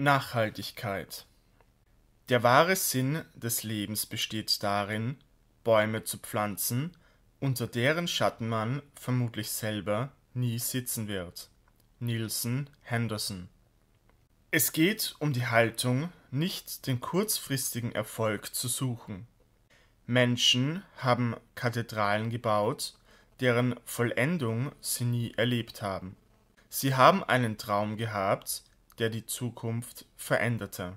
Nachhaltigkeit Der wahre Sinn des Lebens besteht darin, Bäume zu pflanzen, unter deren Schatten man vermutlich selber nie sitzen wird. Nielsen Henderson Es geht um die Haltung, nicht den kurzfristigen Erfolg zu suchen. Menschen haben Kathedralen gebaut, deren Vollendung sie nie erlebt haben. Sie haben einen Traum gehabt, der die Zukunft veränderte.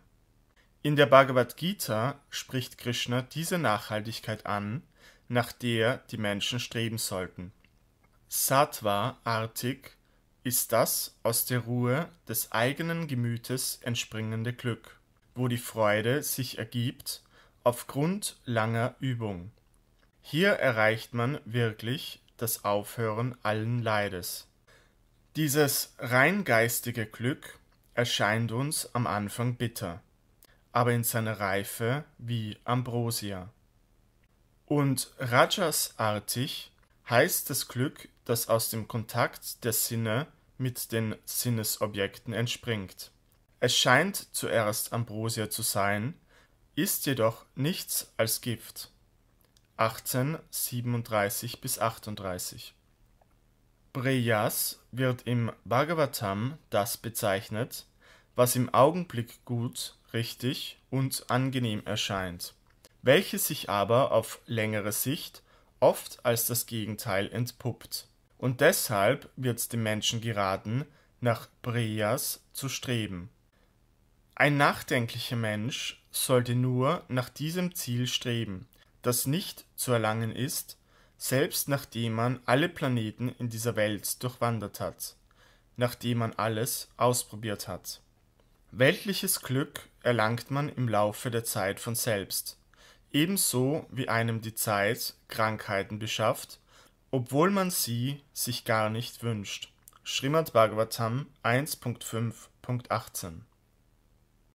In der Bhagavad Gita spricht Krishna diese Nachhaltigkeit an, nach der die Menschen streben sollten. Sattva-artig ist das aus der Ruhe des eigenen Gemütes entspringende Glück, wo die Freude sich ergibt aufgrund langer Übung. Hier erreicht man wirklich das Aufhören allen Leides. Dieses rein geistige Glück erscheint uns am Anfang bitter, aber in seiner Reife wie Ambrosia. Und Rajasartig heißt das Glück, das aus dem Kontakt der Sinne mit den Sinnesobjekten entspringt. Es scheint zuerst Ambrosia zu sein, ist jedoch nichts als Gift. 1837 bis 38 Brejas wird im Bhagavatam das bezeichnet, was im Augenblick gut, richtig und angenehm erscheint, welches sich aber auf längere Sicht oft als das Gegenteil entpuppt. Und deshalb wird dem Menschen geraten, nach Brejas zu streben. Ein nachdenklicher Mensch sollte nur nach diesem Ziel streben, das nicht zu erlangen ist, selbst nachdem man alle Planeten in dieser Welt durchwandert hat, nachdem man alles ausprobiert hat. Weltliches Glück erlangt man im Laufe der Zeit von selbst, ebenso wie einem die Zeit Krankheiten beschafft, obwohl man sie sich gar nicht wünscht. Srimad Bhagavatam 1.5.18